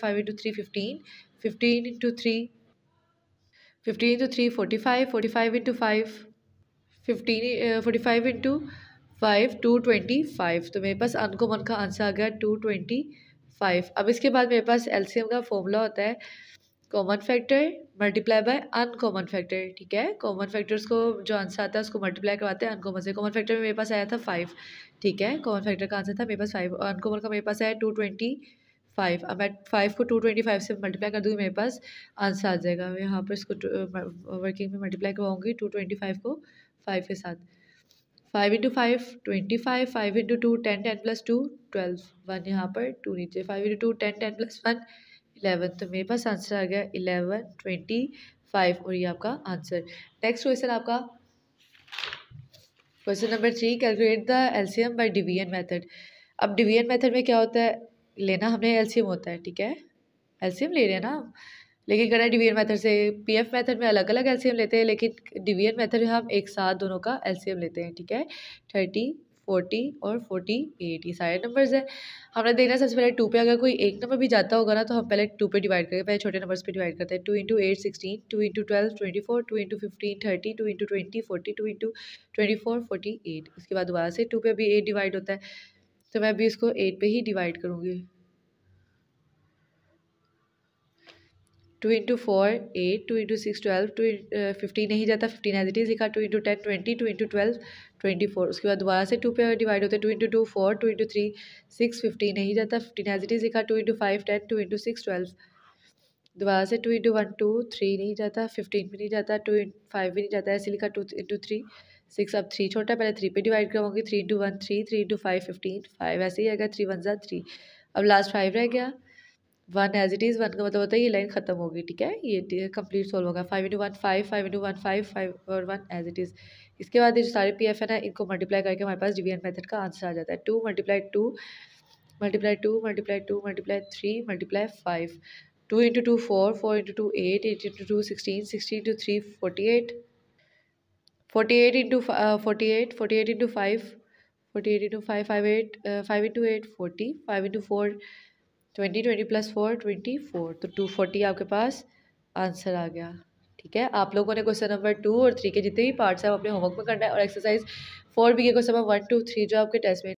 five into three fifteen fifteen into three fifteen into three forty five forty five into five fifteen forty five into five two twenty five तो मेरे पास अनकोमन का answer आ गया to twenty five अब इसके बाद मेरे पास LCM का formula होता है common factor multiply by uncommon factor ठीक है कॉमन फैक्टर्स को जो आंसर आता है उसको मल्टीप्लाई करवाते हैं अनकॉमन से कॉमन फैक्टर में मेरे पास आया था फाइव ठीक है कॉमन फैक्टर का आंसर था मेरे पास फाइव अनकॉमन का मेरे पास आया टू ट्वेंटी फाइव अब मैं फाइव को टू ट्वेंटी फाइव से मल्टीप्लाई कर दूँगी तो मेरे पास आंसर आ जाएगा मैं यहाँ पर इसको वर्किंग uh, uh, में मल्टीप्लाई करवाऊँगी टू ट्वेंटी फाइव को फाइव के साथ five into five twenty five five into two ten ten plus two twelve one यहाँ पर टू नीचे five into two ten ten plus one eleven तो मेरे पास आंसर आ गया इलेवन ट्वेंटी फाइव और ये आपका आंसर नेक्स्ट क्वेश्चन आपका question number three calculate the LCM by division method अब डिवीजन मैथड में क्या होता है लेना हमने एलसीएम होता है ठीक है एलसीएम ले रहे हैं ना लेकिन करा डिवीजन मेथड से पीएफ मेथड में अलग अलग एलसीएम लेते हैं लेकिन डिवीजन मेथड में हम एक साथ दोनों का एलसीएम लेते हैं ठीक है थर्टी फोर्टी और फोर्टी एट ये सारे नंबर्स हैं हमने देखना सबसे पहले टू पे अगर कोई एक नंबर भी जाता होगा ना तो हम पहले टू पे डिवाइड करेंगे पहले छोटे नंबर्स पे डिवाइड करते हैं two into eight sixteen two into twelve twenty four two into fifteen thirty two into twenty forty two into twenty four forty eight उसके बाद दोबारा से टू पे भी एट डिवाइड होता है तो मैं भी इसको एट पे ही डिवाइड करूँगी two into four eight two into six twelve two fifteen नहीं जाता फिफ्टीन एज इट इज़ लिखा two into ten twenty two into twelve twenty four उसके बाद दोबारा से टू पे डिवाइड होते हैं two into two four two into three six fifteen नहीं जाता फिफ्टीन एज इट इज़ लिखा two into five ten two into six twelve दोबारा से two into one two three नहीं जाता फिफ्टीन भी नहीं जाता टू इंटू फाइव भी नहीं जाता ऐसे लिखा टू इंटू थ्री सिक्स अब थ्री छोटा पहले थ्री पे डिवाइड करवाओगे three two one three three two five fifteen five ऐसे ही आएगा थ्री वन ज़ा थ्री अब लास्ट फाइव रह गया one as it is one का मतलब होता है ये लाइन खत्म होगी ठीक है ये कंप्लीट सॉल्व होगा five into one five five into one five five और वन एज इट इज़ इसके बाद ये जो सारे पी एफ एन है इनको मल्टीप्लाई करके हमारे पास डिवीजन मेथड का आंसर आ जाता है two multiply two multiply two multiply two multiply three multiply five two into two four four into two eight eight into two sixteen sixteen two three forty eight forty eight into forty eight forty eight into five forty eight into five five eight five into eight forty five into four twenty twenty plus four twenty four तो to forty आपके पास answer आ गया ठीक है आप लोगों ने question number two और थ्री के जितने भी पार्ट्स हैं अपने होमवर्क में करना है और एक्सरसाइज फोर बी के question number one two three जो आपके टेस्ट में